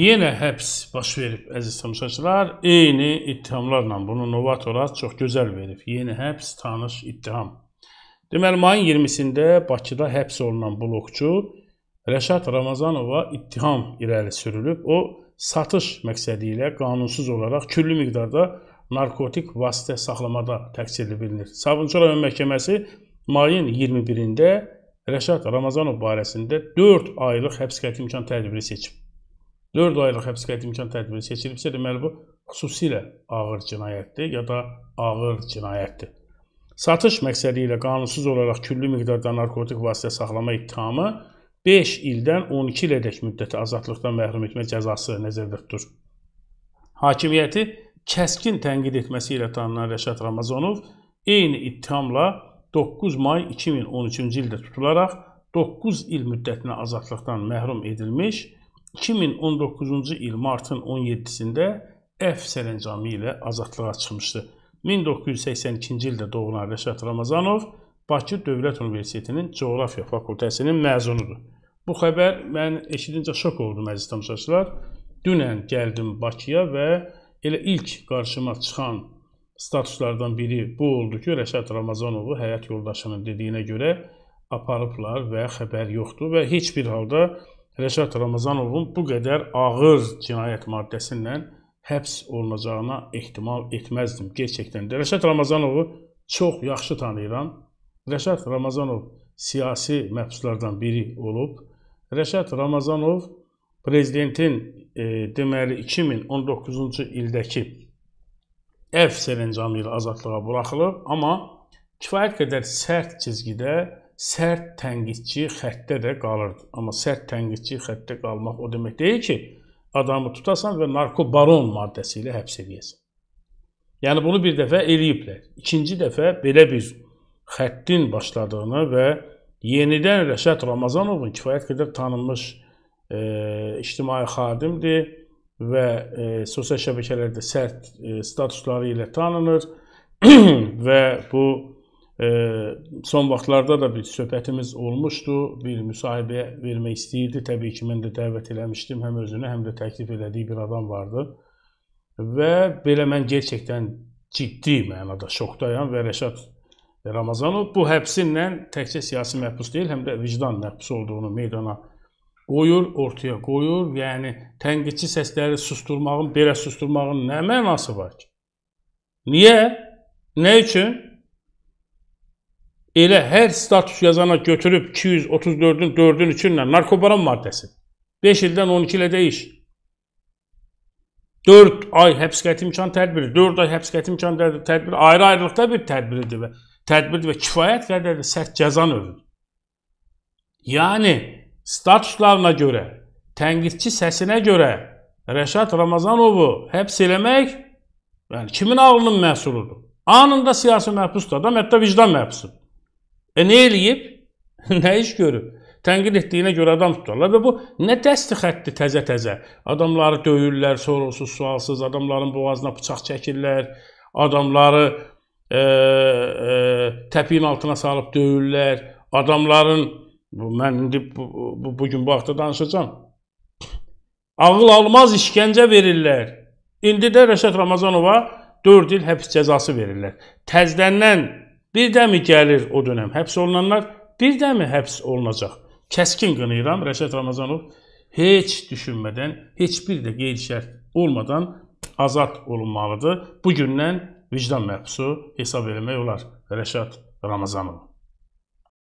Yenə həbs baş verib, əziz tamaşaçılar. Eyni ittihamlarla bunu Novatora çox gözəl verib. Yenə həbs, tanış ittiham. Deməli, mayın 20-sində Bakıda həbs olunan blokçu Rəşad Ramazanova ittiham irəli sürülüb. O, satış məqsədi ilə qanunsuz olaraq küllü miqdarda narkotik vasitə saxlamada təqsirli bilinir. Sabunçu rayon məhkəməsi mayın 21-də Rəşad Ramazanov barəsində 4 aylıq həbs qəti imkan tədbiri seçib. 4 aylıq həbs qəti imkan tədbiri seçilibsə, deməli bu xüsusilə ağır cinayətdir ya da ağır cinayətdir. Satış məqsədi ilə qanunsuz olaraq külli miqdarda narkotik vasitə saxlama ittihamı 5 ildən 12 ilədək müddətə azadlıqdan məhrum etmə cəzası nəzərdə tutulur. Hakimiyyəti kəskin tənqid etməsi ilə tanınan Rəşad Ramazanov eyni ittihamla 9 may 2013-cü ildə tutularaq 9 il müddətinə azadlıqdan məhrum edilmiş 2019-cu il martın 17-sində F sərəncamı ilə azadlığa çıxmışdı. 1982-ci ildə doğulan Rəşad Ramazanov Bakı Dövlət Universitetinin Coğrafiya Fakültəsinin məzunudur. Bu xəbər mən eşidincə şok oldum əziz tamaşaçılar. Dünən gəldim Bakıya və elə ilk qarşıma çıxan statuslardan biri bu oldu ki, Rəşad Ramazanovu həyat yoldaşının dediyinə görə aparıblar və xəbər yoxdur və heç bir halda Rəşad Ramazanovun bu qədər ağır cinayət maddəsi ilə həbs olunacağına ehtimal etməzdim gerçəkdən də. Rəşad Ramazanovu çox yaxşı tanıyıram. Rəşad Ramazanov siyasi məhbuslardan biri olub. Rəşad Ramazanov prezidentin e, deməli 2019-cu ildəki ev sərəncamı ilə azadlığa buraxılıb, amma kifayət qədər sərt cizgidə sərt tənqidçi xəttdə də qalırdı. Amma sərt tənqidçi xəttdə qalmaq o demək deyil ki, adamı tutasan və narkobaron maddəsi ilə həbs eləyəsən. Yəni bunu bir dəfə eləyiblər. İkinci dəfə belə bir xəttin başladığını və yenidən Rəşad Ramazanovun kifayət qədər tanınmış e, ictimai xadimdir və e, sosial şəbəkələrdə sərt e, statusları ilə tanınır və bu son vaxtlarda da bir söhbətimiz olmuşdu. Bir müsahibəyə vermək istəyirdi. Təbii ki, mən də dəvət eləmişdim. Həm özünü, həm də təklif elədiyi bir adam vardı. Və belə mən gerçəkdən ciddi mənada şokdayam və Rəşad Ramazanov bu həbsinlə təkcə siyasi məhbus deyil, həm də vicdan məhbusu olduğunu meydana qoyur, ortaya qoyur. Yəni tənqidçi səsləri susturmağın, belə susturmağın nə mənası var ki? Niyə? Nə üçün? elə hər status yazana götürüb 234-ün 4-ün 3-ünlə narkobaran maddəsi. 5 ildən 12 ilə dəyiş. 4 ay həbs qəti imkan tədbiri, 4 ay həbs qəti imkan tədbiri ayrı-ayrılıqda bir tədbirdir və tədbirdir və kifayət qədər də sərt cəza növüdür. Yəni statuslarına görə, tənqidçi səsinə görə Rəşad Ramazanovu həbs eləmək yəni kimin ağlının məhsuludur? Anında siyasi məhbusdur, adam hətta vicdan məhbusudur. E nə eləyib? nə iş görüb? Tənqid etdiyinə görə adam tutarlar və bu nə dəsti xətti təzə-təzə. Adamları döyürlər, sorğusuz, sualsız, adamların boğazına bıçaq çəkirlər, adamları e, e, təpiyin altına salıb döyürlər, adamların bu mən indi bu, bu bu gün bu haqda danışacağam. Ağıl almaz işgəncə verirlər. İndi də Rəşad Ramazanova 4 il həbs cəzası verirlər. Təzdəndən birdəmi gəlir o dönəm həbs olunanlar, birdəmi həbs olunacaq. Kəskin qınayıram Rəşad Ramazanov heç düşünmədən, heç bir də qeyri-şərt olmadan azad olunmalıdır. Bu gündən vicdan məhbusu hesab eləmək olar Rəşad Ramazanov.